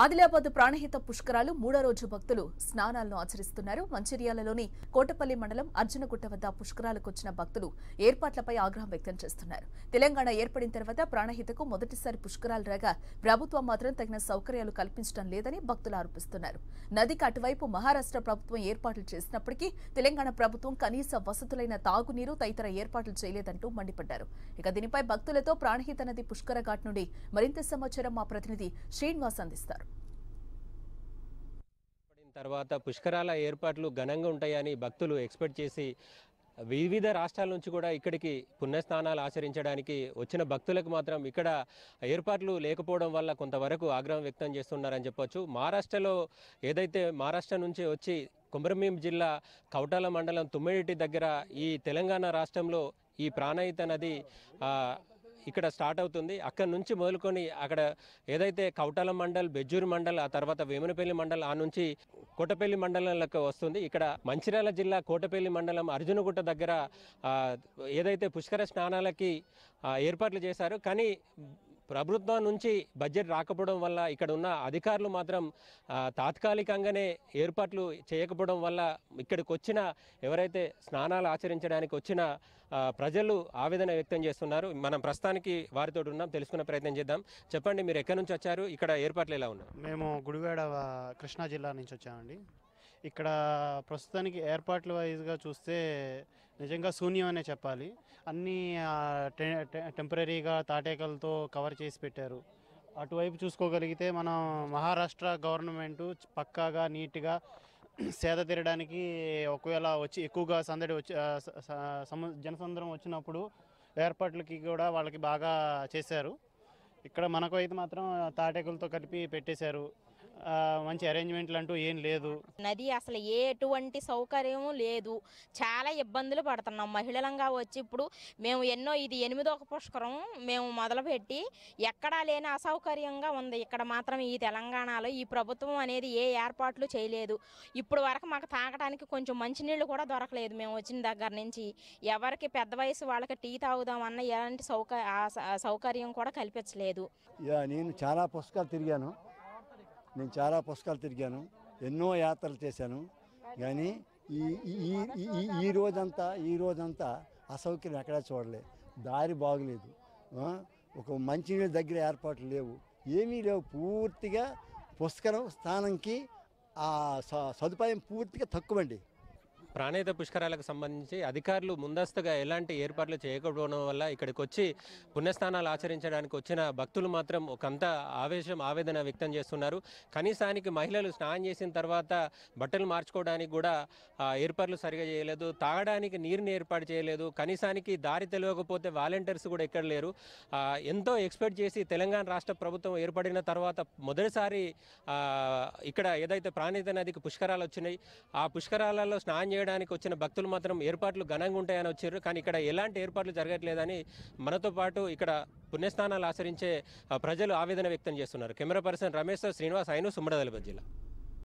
ఆదిలాబాద్ ప్రాణహిత పుష్కరాలు మూడో రోజు భక్తులు స్నానాలను ఆచరిస్తున్నారు మంచిర్యాలలోని కోటపల్లి మండలం అర్జునగుట్ట వద్ద పుష్కరాలకు వచ్చిన భక్తులు ఏర్పాట్లపై ఆగ్రహం వ్యక్తం చేస్తున్నారు తెలంగాణ ఏర్పడిన తర్వాత ప్రాణహితకు మొదటిసారి పుష్కరాలు రాగా ప్రభుత్వం మాత్రం తగిన సౌకర్యాలు కల్పించడం లేదని భక్తులు ఆరోపిస్తున్నారు నదికి అటువైపు మహారాష్ట్ర ప్రభుత్వం ఏర్పాట్లు చేసినప్పటికీ తెలంగాణ ప్రభుత్వం కనీస వసతులైన తాగునీరు తదితర ఏర్పాట్లు చేయలేదంటూ మండిపడ్డారు ఇక దీనిపై భక్తులతో ప్రాణహిత నది పుష్కర ఘాట్ నుండి మరింత సమాచారం మా ప్రతినిధి శ్రీనివాస్ అందిస్తారు తర్వాత పుష్కరాల ఏర్పాట్లు ఘనంగా ఉంటాయని భక్తులు ఎక్స్పెక్ట్ చేసి వివిధ రాష్ట్రాల నుంచి కూడా ఇక్కడికి పుణ్యస్నానాలు ఆచరించడానికి వచ్చిన భక్తులకు మాత్రం ఇక్కడ ఏర్పాట్లు లేకపోవడం వల్ల కొంతవరకు ఆగ్రహం వ్యక్తం చేస్తున్నారని చెప్పొచ్చు మహారాష్ట్రలో ఏదైతే మహారాష్ట్ర నుంచి వచ్చి కుమరంభీం జిల్లా కౌటాల మండలం తుమ్మిడిటి దగ్గర ఈ తెలంగాణ రాష్ట్రంలో ఈ ప్రాణయిత నది ఇక్కడ స్టార్ట్ అవుతుంది అక్కడ నుంచి మొదలుకొని అక్కడ ఏదైతే కౌటాల మండల్ బెజ్జూరు మండల్ ఆ తర్వాత వేమునపల్లి మండల్ ఆ నుంచి కోటపల్లి మండలంలోకి వస్తుంది ఇక్కడ మంచిర్యాల జిల్లా కోటపల్లి మండలం అర్జునగుట్ట దగ్గర ఏదైతే పుష్కర స్నానాలకి ఏర్పాట్లు చేశారు కానీ ప్రభుత్వం నుంచి బడ్జెట్ రాకపోవడం వల్ల ఇక్కడ ఉన్న అధికారులు మాత్రం తాత్కాలికంగానే ఏర్పాట్లు చేయకపోవడం వల్ల ఇక్కడికి వచ్చిన ఎవరైతే స్నానాలు ఆచరించడానికి వచ్చిన ప్రజలు ఆవేదన వ్యక్తం చేస్తున్నారు మనం ప్రస్తుతానికి వారితో ఉన్నాం తెలుసుకునే ప్రయత్నం చేద్దాం చెప్పండి మీరు ఎక్కడి నుంచి వచ్చారు ఇక్కడ ఏర్పాట్లు ఎలా ఉన్నాయి మేము గుడివాడ కృష్ణా జిల్లా నుంచి వచ్చామండి ఇక్కడ ప్రస్తుతానికి ఏర్పాట్ల వైజ్గా చూస్తే నిజంగా శూన్యం అనే చెప్పాలి అన్నీ టెంపరీగా తాటేకలతో కవర్ చేసి పెట్టారు అటువైపు చూసుకోగలిగితే మనం మహారాష్ట్ర గవర్నమెంటు పక్కాగా నీట్గా సేద తీరడానికి ఒకవేళ వచ్చి ఎక్కువగా సందడి వచ్చి జనసంద్రం వచ్చినప్పుడు ఏర్పాట్లకి కూడా వాళ్ళకి బాగా చేశారు ఇక్కడ మనకు అయితే మాత్రం తాటేకులతో కలిపి పెట్టేశారు మంచి అరేంజ్మెంట్లు అంటూ ఏం లేదు నది అసలు ఎటువంటి సౌకర్యం లేదు చాలా ఇబ్బందులు పడుతున్నాం మహిళలంగా వచ్చి ఇప్పుడు మేము ఎన్నో ఇది ఎనిమిదో పుష్కరం మేము మొదలుపెట్టి ఎక్కడా లేని అసౌకర్యంగా ఉంది ఇక్కడ మాత్రం ఈ తెలంగాణలో ఈ ప్రభుత్వం అనేది ఏ ఏర్పాట్లు చేయలేదు ఇప్పుడు వరకు మాకు తాగడానికి కొంచెం మంచినీళ్ళు కూడా దొరకలేదు మేము వచ్చిన దగ్గర నుంచి ఎవరికి పెద్ద వయసు వాళ్ళకి టీ తాగుదామన్న ఎలాంటి సౌక సౌకర్యం కూడా కల్పించలేదు నేను చాలా పుస్తకాలు తిరిగాను నేను చాలా పుస్తకాలు తిరిగాను ఎన్నో యాత్రలు చేశాను కానీ ఈ ఈ ఈ రోజంతా ఈ రోజంతా అసౌకర్యం ఎక్కడా చూడలే దారి బాగలేదు ఒక మంచినీళ్ళ దగ్గర ఏర్పాట్లు లేవు ఏమీ లేవు పూర్తిగా పుస్తకం స్థానంకి ఆ సదుపాయం పూర్తిగా తక్కువండి ప్రాణేత పుష్కరాలకు సంబంధించి అధికారులు ముందస్తుగా ఎలాంటి ఏర్పాట్లు చేయకపోవడం వల్ల ఇక్కడికి వచ్చి పుణ్యస్థానాలు ఆచరించడానికి వచ్చిన భక్తులు మాత్రం ఒకంత ఆవేశం ఆవేదన వ్యక్తం చేస్తున్నారు కనీసానికి మహిళలు స్నానం చేసిన తర్వాత బట్టలు మార్చుకోవడానికి కూడా ఏర్పాట్లు సరిగా చేయలేదు తాగడానికి నీరుని ఏర్పాటు చేయలేదు కనీసానికి దారి తెలియకపోతే వాలంటీర్స్ కూడా ఎక్కడ లేరు ఎంతో ఎక్స్పెక్ట్ చేసి తెలంగాణ రాష్ట్ర ప్రభుత్వం ఏర్పడిన తర్వాత మొదటిసారి ఇక్కడ ఏదైతే ప్రాణిత నదికి పుష్కరాలు వచ్చినాయి ఆ పుష్కరాలలో స్నానం చేయడం చేయడానికి వచ్చిన భక్తులు మాత్రం ఏర్పాట్లు ఘనంగా ఉంటాయని వచ్చారు కానీ ఇక్కడ ఎలాంటి ఏర్పాట్లు జరగట్లేదని మనతో పాటు ఇక్కడ పుణ్యస్థానాలు ఆచరించే ప్రజలు ఆవేదన వ్యక్తం చేస్తున్నారు కెమెరా పర్సన్ రమేష్ శ్రీనివాస్ ఆయన సుమ్మడదలపతి జిల్లా